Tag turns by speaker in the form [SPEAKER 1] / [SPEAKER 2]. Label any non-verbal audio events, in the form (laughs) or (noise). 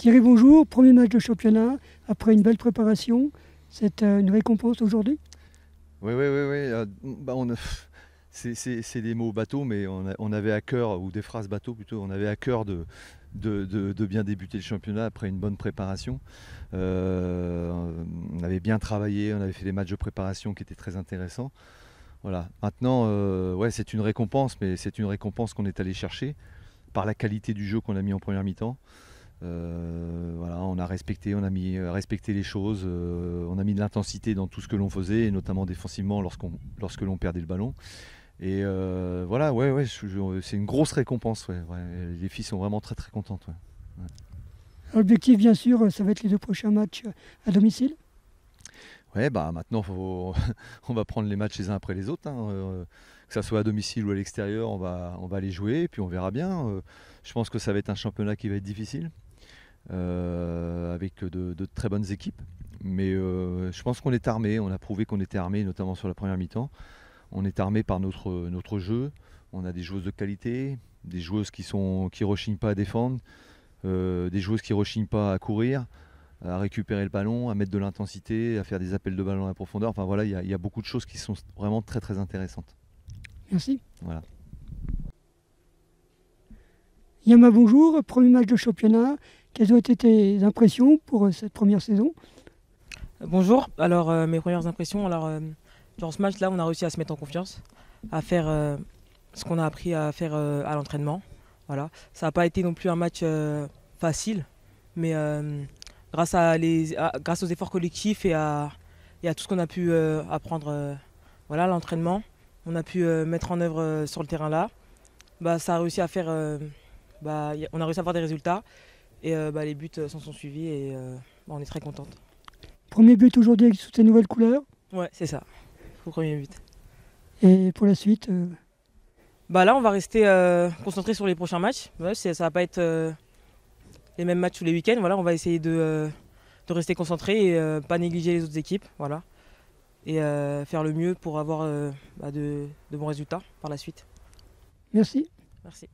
[SPEAKER 1] Thierry, bonjour. Premier match de championnat après une belle préparation. C'est euh, une récompense aujourd'hui
[SPEAKER 2] Oui, oui, oui. oui. Euh, bah (laughs) c'est, des mots bateau, mais on, avait à cœur, ou des phrases bateau plutôt, on avait à cœur de, de, bien débuter le championnat après une bonne préparation. Euh, on avait bien travaillé, on avait fait des matchs de préparation qui étaient très intéressants. Voilà. Maintenant, ouais, c'est une récompense, mais c'est une récompense qu'on est allé chercher par la qualité du jeu qu'on a mis en première mi-temps. Euh, voilà, on a respecté, on a mis respecté les choses, euh, on a mis de l'intensité dans tout ce que l'on faisait, notamment défensivement lorsqu'on lorsque l'on perdait le ballon. Et euh, voilà, ouais, ouais, c'est une grosse récompense. Les filles sont vraiment très très contentes. Ouais,
[SPEAKER 1] L'objectif, bien sûr, ça va être les deux prochains matchs à domicile.
[SPEAKER 2] Ouais, bah maintenant, (laughs) on va prendre les matchs les uns après les autres. Hein, que ça soit à domicile ou à l'extérieur, on va, on va les jouer et puis on verra bien. je pense que ça va être un championnat qui va être difficile. Euh, avec de, très bonnes équipes. Mais euh, je pense qu'on est armé, on a prouvé qu'on était armé, notamment sur la première mi-temps. On est armé par notre, notre jeu, on a des joueuses de qualité, des joueuses qui sont qui rechignent pas à défendre, euh, des joueuses qui ne rechignent pas à courir, à récupérer le ballon, à mettre de l'intensité, à faire des appels de ballon à la profondeur. Enfin voilà, il y, a beaucoup de choses qui sont vraiment très très intéressantes.
[SPEAKER 1] Merci. Voilà. Yama, bonjour. Premier match de championnat. Quelles ont été tes impressions pour euh, cette première saison
[SPEAKER 3] Bonjour, alors euh, mes premières impressions, alors euh, dans ce match-là, on a réussi à se mettre en confiance, à faire ce qu'on a appris à faire à l'entraînement. Voilà. Ça n'a pas été non plus un match facile, mais grâce, à les, grâce aux efforts collectifs et à, à tout ce qu'on a pu apprendre voilà, à l'entraînement, on a pu mettre en œuvre sur le terrain là. Bah, ça a réussi à faire, bah, on a réussi à avoir des résultats. Et euh, bah, les buts euh, s'en sont suivis et euh, bah, on est très contente.
[SPEAKER 1] Premier but aujourd'hui avec toutes ces nouvelles couleurs
[SPEAKER 3] Ouais, c'est ça. premier but.
[SPEAKER 1] Et pour la suite
[SPEAKER 3] Bah là, on va rester concentré sur les prochains matchs. Ouais, ça va pas être les mêmes matchs tous les week-ends. Voilà, on va essayer de, rester concentré et pas négliger les autres équipes. Voilà. Et faire le mieux pour avoir bah, de, de bons résultats par la suite. Merci. Merci.